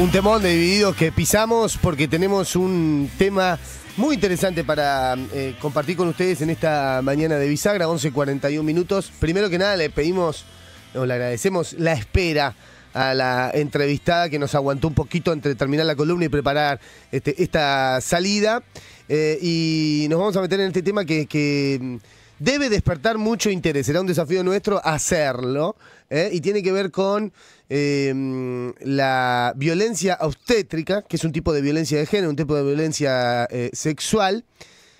Un temón de divididos que pisamos porque tenemos un tema muy interesante para eh, compartir con ustedes en esta mañana de Bisagra, 11.41 minutos. Primero que nada le pedimos, o le agradecemos la espera a la entrevistada que nos aguantó un poquito entre terminar la columna y preparar este, esta salida. Eh, y nos vamos a meter en este tema que, que debe despertar mucho interés. Será un desafío nuestro hacerlo. Eh, y tiene que ver con Em, la violencia obstétrica, que es un tipo de violencia de género, un tipo de violencia eh, sexual.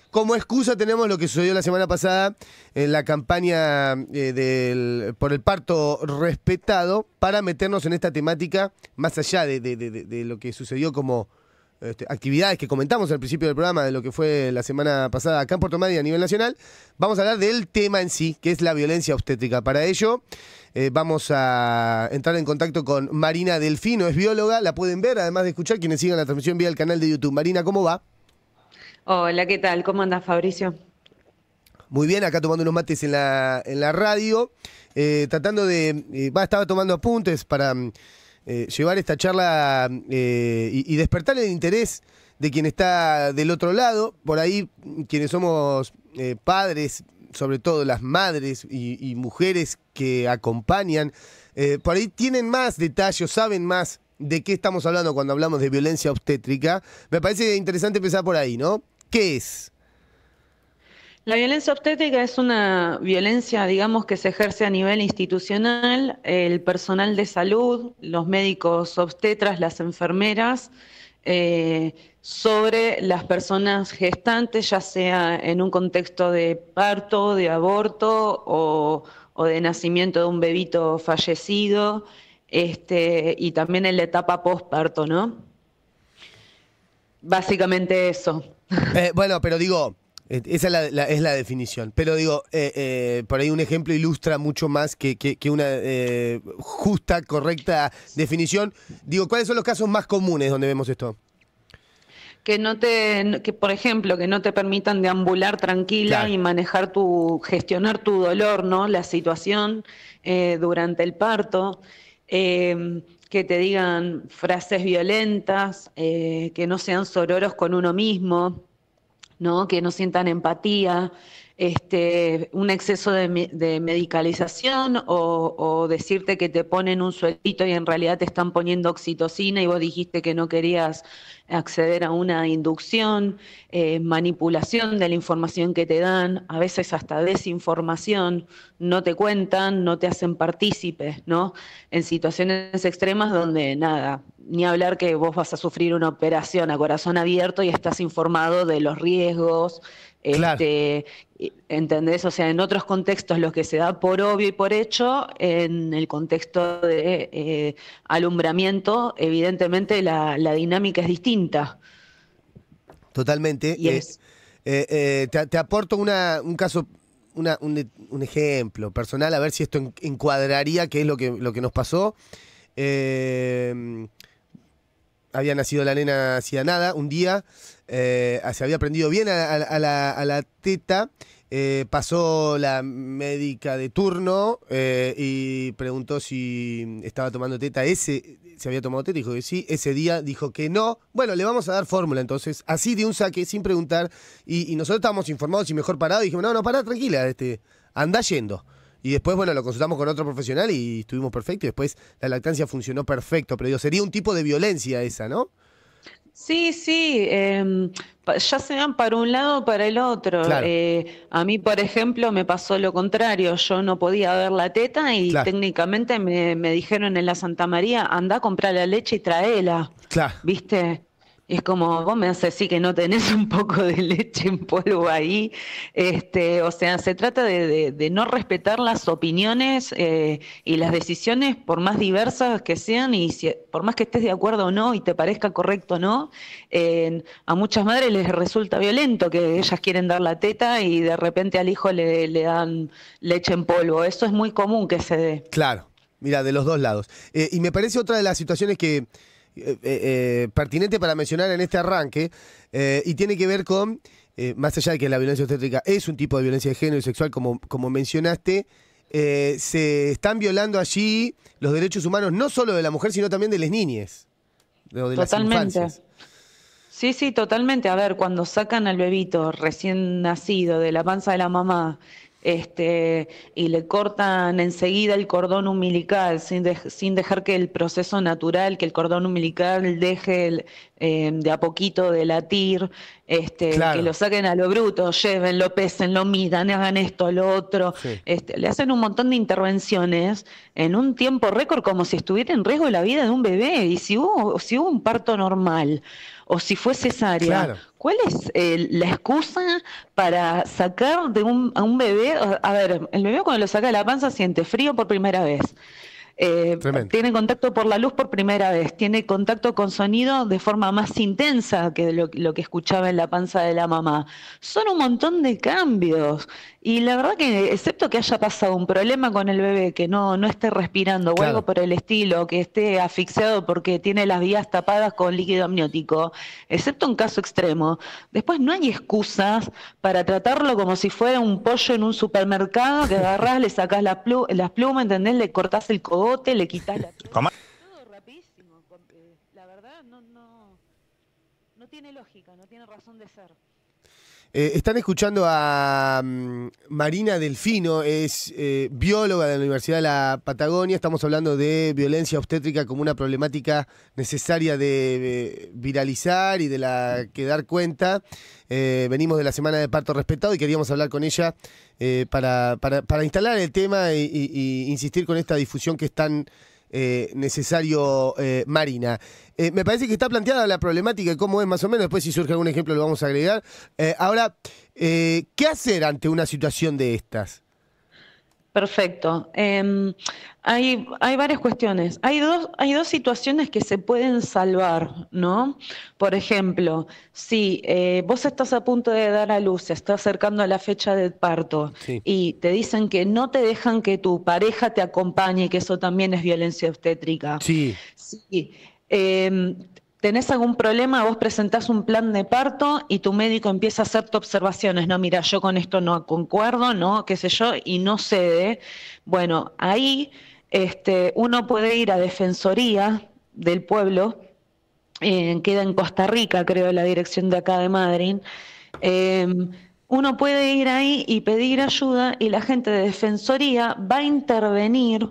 Como excusa tenemos lo que sucedió la semana pasada en la campaña eh, del, por el parto respetado para meternos en esta temática más allá de lo que sucedió como este, actividades que comentamos al principio del programa de lo que fue la semana pasada acá en Puerto Madrid a nivel nacional, vamos a hablar del tema en sí, que es la violencia obstétrica. Para ello, eh, vamos a entrar en contacto con Marina Delfino, es bióloga, la pueden ver, además de escuchar quienes sigan la transmisión vía el canal de YouTube. Marina, ¿cómo va? Hola, ¿qué tal? ¿Cómo andas, Fabricio? Muy bien, acá tomando unos mates en la, en la radio, eh, tratando de... Eh, estaba tomando apuntes para mm, eh, llevar esta charla eh, y, despertar el interés de quien está del otro lado, por ahí quienes somos eh, padres, sobre todo las madres y, y mujeres que acompañan, por ahí tienen más detalles, saben más de qué estamos hablando cuando hablamos de violencia obstétrica. Me parece interesante empezar por ahí, ¿no? ¿Qué es? La violencia obstétrica es una violencia, digamos, que se ejerce a nivel institucional, el personal de salud, los médicos obstetras, las enfermeras, eh, sobre las personas gestantes, ya sea en un contexto de parto, de aborto o, de nacimiento de un bebito fallecido, este, y también en la etapa postparto, ¿no? Básicamente eso. Eh, bueno, pero digo, esa es la, definición. Pero digo, eh, eh, por ahí un ejemplo ilustra mucho más que, una eh, justa, correcta definición. Digo, ¿cuáles son los casos más comunes donde vemos esto? que no te que por ejemplo que no te permitan deambular tranquila y manejar tu gestionar tu dolor no la situación durante el parto que te digan frases violentas que no sean sororos con uno mismo ¿no? que no sientan empatía, este, un exceso de, medicalización o, decirte que te ponen un suelito y en realidad te están poniendo oxitocina y vos dijiste que no querías acceder a una inducción, eh, manipulación de la información que te dan, a veces hasta desinformación, no te cuentan, no te hacen partícipes, ¿no? En situaciones extremas donde nada, ni hablar que vos vas a sufrir una operación a corazón abierto y estás informado de los riesgos. Claro. Este, ¿Entendés? O sea, en otros contextos los que se da por obvio y por hecho, en el contexto de eh, alumbramiento, evidentemente la, dinámica es distinta. Totalmente. Y es. Eh, eh, te, aporto un caso, un, ejemplo personal, a ver si esto encuadraría qué es lo que, lo que nos pasó había nacido la nena hacía nada, un día, eh, se había aprendido bien a, la, teta, eh, pasó la médica de turno eh, y preguntó si estaba tomando teta ese, se había tomado teta, dijo que sí, ese día dijo que no, bueno, le vamos a dar fórmula, entonces, así de un saque, sin preguntar, y, nosotros estábamos informados y mejor parados, y dijimos, no, no, pará, tranquila, este, anda yendo. Y después, bueno, lo consultamos con otro profesional y estuvimos perfecto. Y después la lactancia funcionó perfecto. Pero digo, sería un tipo de violencia esa, ¿no? Sí, sí, em, ya sean para un lado para el otro. Eh, a mí, por ejemplo, me pasó lo contrario. Yo no podía ver la teta y técnicamente me, me, dijeron en la Santa María, anda a comprar la leche y traela. Claro. ¿Viste? es como, vos me haces así que no tenés un poco de leche en polvo ahí. Este, o sea, se trata de, no respetar las opiniones eh, y las decisiones, por más diversas que sean, y por más que estés de acuerdo o no y te parezca correcto o no, a muchas madres les resulta violento que ellas quieren dar la teta y de repente al hijo le, dan leche en polvo. Eso es muy común que se dé. Claro. Mira, de los dos lados. Eh, y me parece otra de las situaciones que, eh, eh, eh, pertinente para mencionar en este arranque y tiene que ver con, más allá de que la violencia obstétrica es un tipo de violencia de género y sexual, como, como mencionaste, se están violando allí los derechos humanos no solo de la mujer, sino también de las niñas. Totalmente. sí, sí, totalmente. A ver, cuando sacan al bebito recién nacido de la panza de la mamá este, y le cortan enseguida el cordón umbilical sin, dejar que el proceso natural, que el cordón umbilical deje em, de a poquito de latir, este, que lo saquen a lo bruto, lleven, lo pesen, lo midan, hagan esto, lo otro. Este, le hacen un montón de intervenciones en un tiempo récord como si estuviera en riesgo la vida de un bebé y si hubo, si hubo un parto normal o si fue cesárea, ¿cuál es eh, la excusa para sacar de un, a un bebé? A ver, el bebé cuando lo saca de la panza siente frío por primera vez. Eh, tiene contacto por la luz por primera vez, tiene contacto con sonido de forma más intensa que lo, que escuchaba en la panza de la mamá. Son un montón de cambios. Y la verdad que, excepto que haya pasado un problema con el bebé, que no, no esté respirando o algo por el estilo, que esté asfixiado porque tiene las vías tapadas con líquido amniótico, excepto un caso extremo, después no hay excusas para tratarlo como si fuera un pollo en un supermercado que agarrás, le sacás las plumas, ¿entendés? Le cortás el codo te le quitas la ¿Cómo? Todo rapidísimo. Eh, la verdad, no, no, no tiene lógica, no tiene razón de ser. Eh, están escuchando a mm, Marina Delfino, es eh, bióloga de la Universidad de la Patagonia. Estamos hablando de violencia obstétrica como una problemática necesaria de, eh, viralizar y de la que dar cuenta. venimos de la semana de parto respetado y queríamos hablar con ella para, para, instalar el tema e, insistir con esta difusión que es tan eh, necesario eh, Marina. Eh, me parece que está planteada la problemática y cómo es más o menos, después si surge algún ejemplo lo vamos a agregar. ahora, ¿qué hacer ante una situación de estas? Perfecto. Em, hay, hay, varias cuestiones. Hay dos, hay dos situaciones que se pueden salvar, ¿no? Por ejemplo, si eh, vos estás a punto de dar a luz, se está acercando a la fecha de parto y te dicen que no te dejan que tu pareja te acompañe, que eso también es violencia obstétrica. Sí. sí. Em, tenés algún problema, vos presentás un plan de parto y tu médico empieza a hacerte observaciones, no, mira, yo con esto no concuerdo, no, qué sé yo, y no cede. Bueno, ahí este, uno puede ir a Defensoría del Pueblo, queda en Costa Rica, creo, la dirección de acá de Madrid. Em, uno puede ir ahí y pedir ayuda y la gente de Defensoría va a intervenir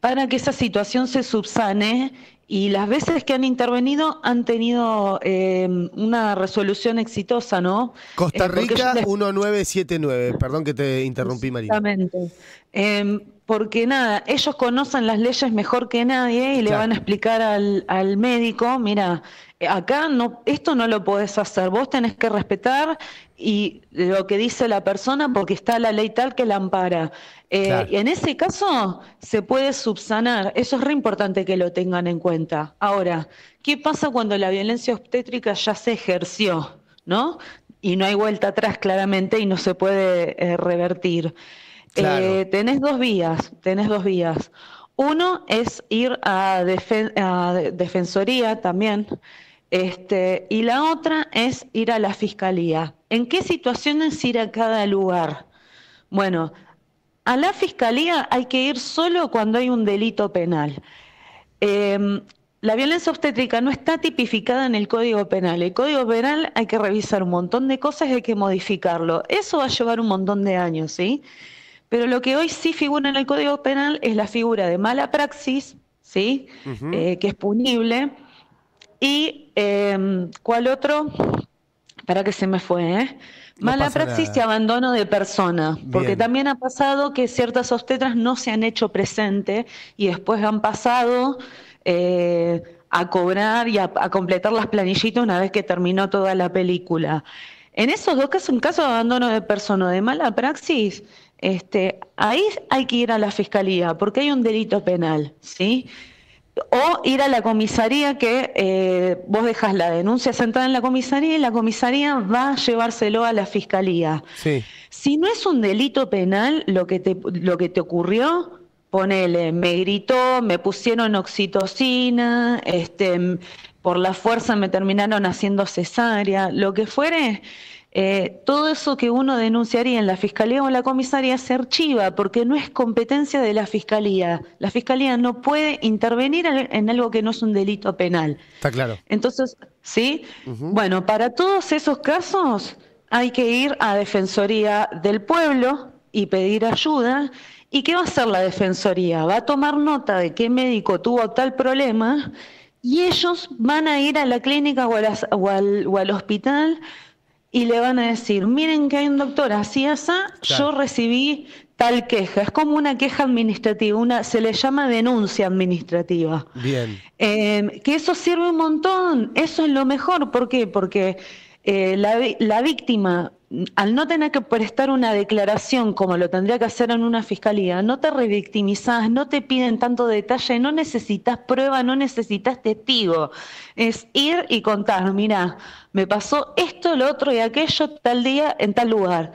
para que esa situación se subsane y las veces que han intervenido han tenido eh, una resolución exitosa, ¿no? Costa eh, Rica 1979, perdón que te interrumpí, María. Exactamente. Em, porque nada, ellos conocen las leyes mejor que nadie y le van a explicar al, al médico, mira, acá no, esto no lo podés hacer, vos tenés que respetar y lo que dice la persona porque está la ley tal que la ampara. y eh, en ese caso se puede subsanar, eso es re importante que lo tengan en cuenta. Ahora, ¿qué pasa cuando la violencia obstétrica ya se ejerció? ¿No? Y no hay vuelta atrás claramente y no se puede eh, revertir. Eh, tenés dos vías, tenés dos vías. Uno es ir a defensoría también, este, y la otra es ir a la fiscalía. ¿En qué situaciones ir a cada lugar? Bueno, a la fiscalía hay que ir solo cuando hay un delito penal. Em, la violencia obstétrica no está tipificada en el Código Penal. El Código Penal hay que revisar un montón de cosas, hay que modificarlo. Eso va a llevar un montón de años, ¿sí? Pero lo que hoy sí figura en el Código Penal es la figura de mala praxis, ¿sí? Eh, que es punible y em, ¿cuál otro? Para que se me fue, ¿eh? Mala praxis y abandono de persona, porque también ha pasado que ciertas obstetras no se han hecho presente y después han pasado eh, a cobrar y a, completar las planillitas una vez que terminó toda la película. En esos dos casos, en caso de abandono de persona o de mala praxis, este, ahí hay que ir a la fiscalía porque hay un delito penal, ¿sí? O ir a la comisaría que eh, vos dejas la denuncia sentada en la comisaría y la comisaría va a llevárselo a la fiscalía. Si no es un delito penal lo que te, lo que te ocurrió, ponele, me gritó, me pusieron oxitocina, este, por la fuerza me terminaron haciendo cesárea, lo que fuere eh, todo eso que uno denunciaría en la fiscalía o en la comisaría se archiva porque no es competencia de la fiscalía. La fiscalía no puede intervenir en algo que no es un delito penal. Está claro. Entonces, ¿sí? Bueno, para todos esos casos hay que ir a Defensoría del Pueblo y pedir ayuda. ¿Y qué va a hacer la Defensoría? Va a tomar nota de qué médico tuvo tal problema y ellos van a ir a la clínica o, o al hospital y le van a decir, miren que hay un doctor así, yo recibí tal queja. Es como una queja administrativa, una, se le llama denuncia administrativa. Bien. Eh, que eso sirve un montón, eso es lo mejor. ¿Por qué? Porque eh, la, víctima, al no tener que prestar una declaración como lo tendría que hacer en una fiscalía, no te revictimizás, no te piden tanto detalle, no necesitas prueba, no necesitas testigo. Es ir y contar, mirá, me pasó esto, lo otro y aquello tal día en tal lugar.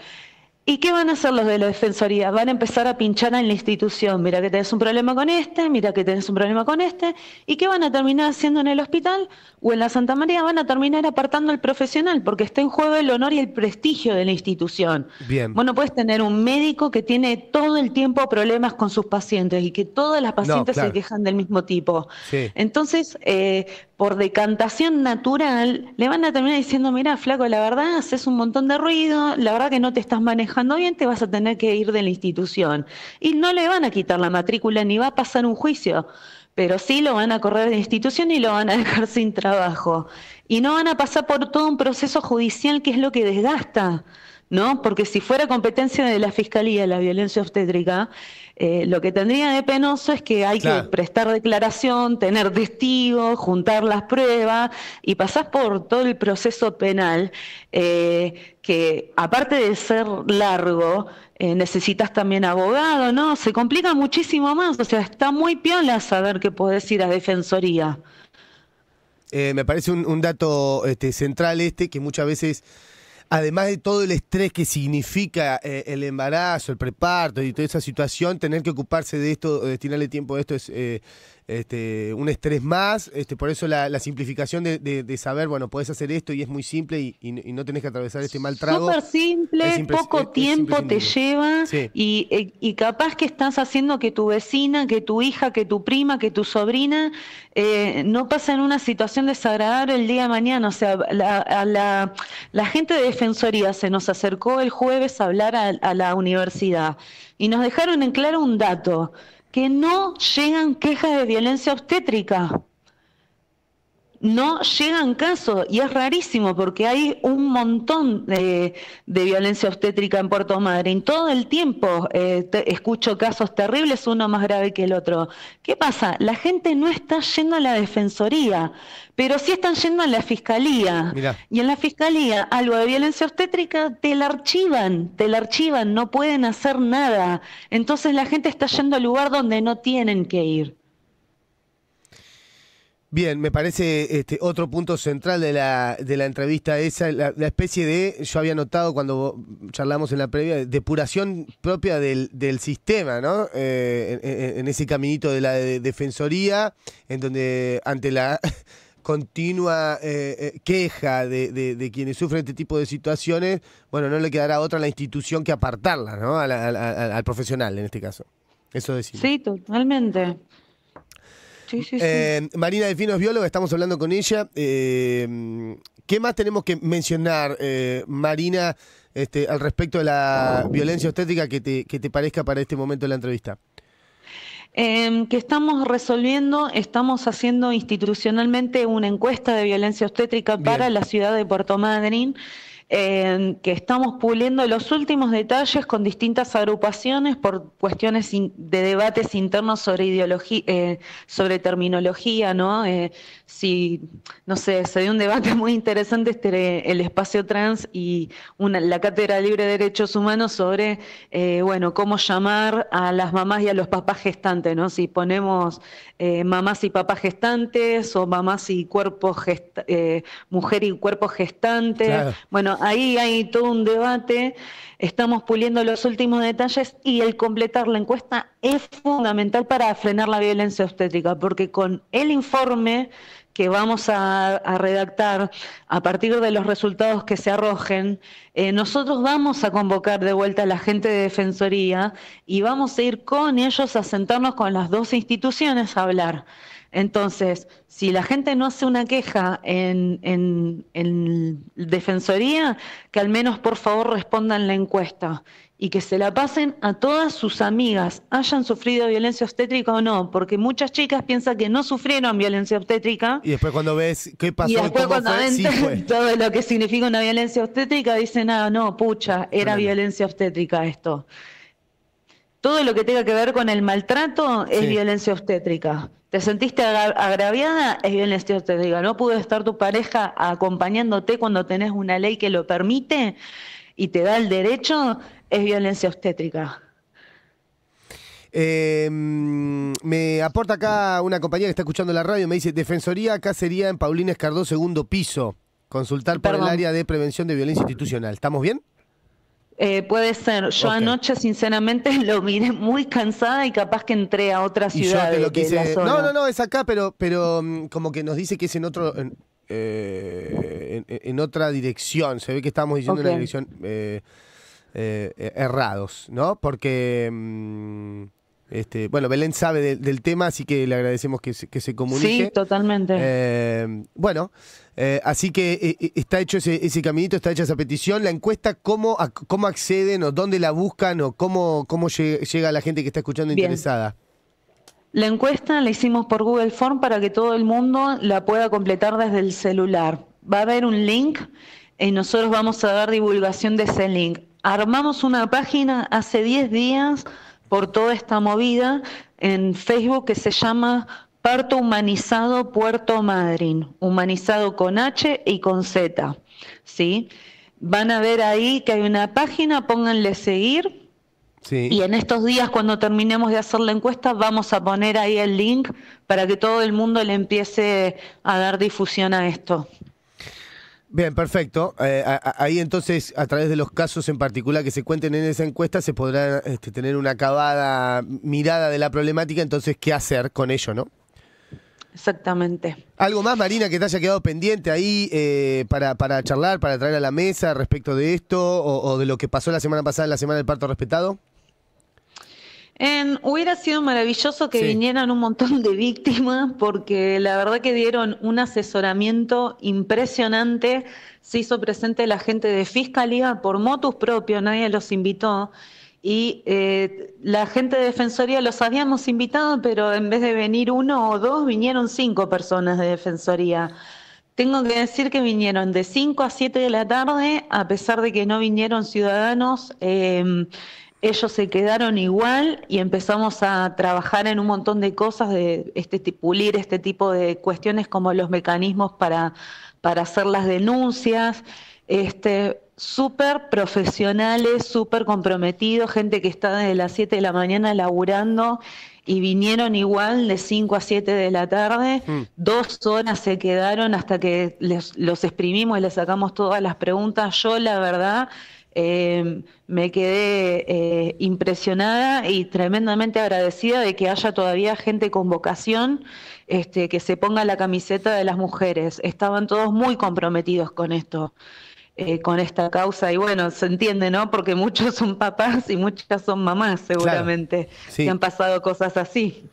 ¿Y qué van a hacer los de la Defensoría? Van a empezar a pinchar en la institución. Mira que tenés un problema con este, mira que tenés un problema con este. ¿Y qué van a terminar haciendo en el hospital o en la Santa María? Van a terminar apartando al profesional porque está en juego el honor y el prestigio de la institución. Bien. Vos puedes tener un médico que tiene todo el tiempo problemas con sus pacientes y que todas las pacientes se quejan del mismo tipo. Entonces, eh, por decantación natural, le van a terminar diciendo, mira, flaco, la verdad, haces un montón de ruido, la verdad que no te estás manejando bien, te vas a tener que ir de la institución. Y no le van a quitar la matrícula ni va a pasar un juicio, pero sí lo van a correr de institución y lo van a dejar sin trabajo. Y no van a pasar por todo un proceso judicial que es lo que desgasta. ¿no? Porque si fuera competencia de la Fiscalía la violencia obstétrica, eh, lo que tendría de penoso es que hay que prestar declaración, tener testigos, juntar las pruebas y pasás por todo el proceso penal eh, que aparte de ser largo, eh, necesitas también abogado, ¿no? Se complica muchísimo más, o sea, está muy piola saber que podés ir a defensoría. me parece un, dato este, central este que muchas veces además de todo el estrés que significa eh, el embarazo, el preparto y toda esa situación, tener que ocuparse de esto, destinarle tiempo a esto es, eh, este, un estrés más, este, por eso la, simplificación de, saber, bueno, podés hacer esto y es muy simple y, no tenés que atravesar este mal trago. Súper simple, poco tiempo te lleva eh, y, capaz que estás haciendo que tu vecina, que tu hija, que tu prima, que tu sobrina eh, no pasen una situación desagradable el día de mañana. O sea, la, gente de Defensoría se nos acercó el jueves a hablar a la universidad y nos dejaron en claro un dato que no llegan quejas de violencia obstétrica no llegan casos y es rarísimo porque hay un montón de, violencia obstétrica en Puerto Madryn. Todo el tiempo eh, escucho casos terribles, uno más grave que el otro. ¿Qué pasa? La gente no está yendo a la defensoría, pero sí están yendo a la fiscalía. Y en la fiscalía algo de violencia obstétrica te la archivan, te la archivan, no pueden hacer nada. Entonces la gente está yendo al lugar donde no tienen que ir. Bien, me parece este, otro punto central de la, de la entrevista esa, la, especie de, yo había notado cuando charlamos en la previa, depuración propia del, del sistema, ¿no? Eh, en, ese caminito de la defensoría, en donde ante la continua eh, eh, queja de, de, quienes sufren este tipo de situaciones, bueno, no le quedará otra a la institución que apartarla, ¿no? al profesional en este caso. Eso decimos. Sí, totalmente. Eh, Marina Delfino es bióloga, estamos hablando con ella. Eh, ¿Qué más tenemos que mencionar, eh, Marina, este, al respecto de la violencia obstétrica que te, parezca para este momento de la entrevista? Em, que estamos resolviendo, estamos haciendo institucionalmente una encuesta de violencia obstétrica para la ciudad de Puerto Madryn que estamos puliendo los últimos detalles con distintas agrupaciones por cuestiones de debates internos sobre ideología, eh, sobre terminología, ¿no? Eh, si, no sé, se dio un debate muy interesante entre el espacio trans y una, la Cátedra Libre de Derechos Humanos sobre, eh, bueno, cómo llamar a las mamás y a los papás gestantes, ¿no? Si ponemos eh, mamás y papás gestantes o mamás y cuerpos, mujer y cuerpo gestante. Bueno, ahí hay todo un debate, estamos puliendo los últimos detalles y el completar la encuesta es fundamental para frenar la violencia obstétrica, porque con el informe que vamos a, redactar a partir de los resultados que se arrojen, eh, nosotros vamos a convocar de vuelta a la gente de Defensoría y vamos a ir con ellos a sentarnos con las dos instituciones a hablar. Entonces, si la gente no hace una queja en, en, en, Defensoría, que al menos por favor respondan la encuesta y que se la pasen a todas sus amigas, hayan sufrido violencia obstétrica o no, porque muchas chicas piensan que no sufrieron violencia obstétrica. Y después cuando ves qué pasó, y después cuando todo lo que significa una violencia obstétrica, dicen, ah, no, pucha, era violencia obstétrica esto todo lo que tenga que ver con el maltrato es violencia obstétrica. Te sentiste agraviada, es violencia obstétrica. No pudo estar tu pareja acompañándote cuando tenés una ley que lo permite y te da el derecho, es violencia obstétrica. Em, me aporta acá una compañera que está escuchando la radio, me dice, Defensoría acá sería en Paulina Escardó, segundo piso, consultar por el área de prevención de violencia institucional. ¿Estamos bien? Eh, puede ser. Yo anoche, sinceramente, lo miré muy cansada y capaz que entré a otra ciudad. No, no, no, es acá, pero, pero mm, como que nos dice que es en otro. Eh, otra dirección. Se ve que estamos diciendo en la dirección eh, errados, ¿no? Porque. Mm, este, bueno, Belén sabe del tema, así que le agradecemos que se, comunique. Sí, totalmente. Eh, bueno, eh, así que eh, está hecho ese, caminito, está hecha esa petición. La encuesta, ¿cómo, acceden o dónde la buscan o cómo, cómo llega la gente que está escuchando interesada? La encuesta la hicimos por Google Form para que todo el mundo la pueda completar desde el celular. Va a haber un link y nosotros vamos a dar divulgación de ese link. Armamos una página hace 10 días por toda esta movida en Facebook que se llama Parto Humanizado Puerto Madryn, humanizado con H y con Z. ¿sí? Van a ver ahí que hay una página, pónganle seguir. Y en estos días, cuando terminemos de hacer la encuesta, vamos a poner ahí el link para que todo el mundo le empiece a dar difusión a esto. Bien, perfecto. Eh, ahí entonces, a través de los casos en particular que se cuenten en esa encuesta, se podrá este, tener una acabada mirada de la problemática, entonces, ¿qué hacer con ello, no? Exactamente. ¿Algo más, Marina, que te haya quedado pendiente ahí eh, para, charlar, para traer a la mesa respecto de esto o, o de lo que pasó la semana pasada en la Semana del Parto Respetado? hubiera sido maravilloso que vinieran un montón de víctimas porque la verdad que dieron un asesoramiento impresionante. Se hizo presente la gente de Fiscalía por motus propio, nadie los invitó. Y eh, la gente de Defensoría los habíamos invitado, pero en vez de venir uno o dos, vinieron cinco personas de Defensoría. Tengo que decir que vinieron de 5 a 7 de la tarde, a pesar de que no vinieron ciudadanos. Eh, ellos se quedaron igual y empezamos a trabajar en un montón de cosas, de este, pulir este tipo de cuestiones como los mecanismos para, para hacer las denuncias, este, súper profesionales, súper comprometidos, gente que está desde las 7 de la mañana laburando y vinieron igual de 5 a 7 de la tarde, mm. dos horas se quedaron hasta que los exprimimos y les sacamos todas las preguntas. Yo la verdad Em, me quedé eh, impresionada y tremendamente agradecida de que haya todavía gente con vocación este, que se ponga la camiseta de las mujeres. Estaban todos muy comprometidos con esto, eh, con esta causa. Y bueno, se entiende, ¿no? Porque muchos son papás y muchas son mamás, seguramente, claro, que han pasado cosas así.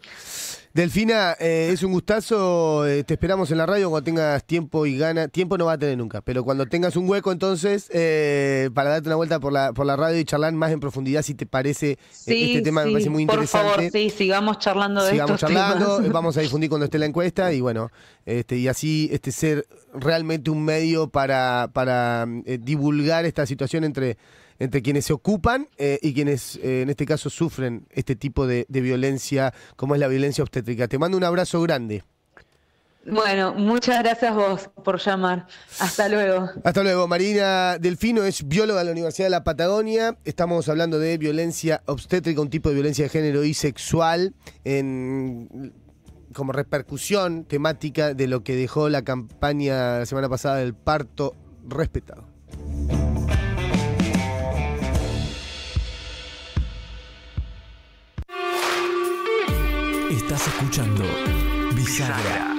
Delfina, eh, es un gustazo. Eh, te esperamos en la radio cuando tengas tiempo y gana. Tiempo no va a tener nunca, pero cuando tengas un hueco, entonces, eh, para darte una vuelta por la, por la radio y charlar más en profundidad, si te parece este tema, me parece muy interesante. Por favor, sí, sigamos charlando de Sigamos charlando, vamos a difundir cuando esté la encuesta y bueno, este, y así este ser realmente un medio para divulgar esta situación entre entre quienes se ocupan eh, y quienes eh, en este caso sufren este tipo de, violencia, como es la violencia obstétrica. Te mando un abrazo grande. Bueno, muchas gracias vos por llamar. Hasta luego. Hasta luego. Marina Delfino es bióloga de la Universidad de la Patagonia. Estamos hablando de violencia obstétrica, un tipo de violencia de género y sexual en como repercusión temática de lo que dejó la campaña la semana pasada del parto respetado. Estás escuchando Bisagra.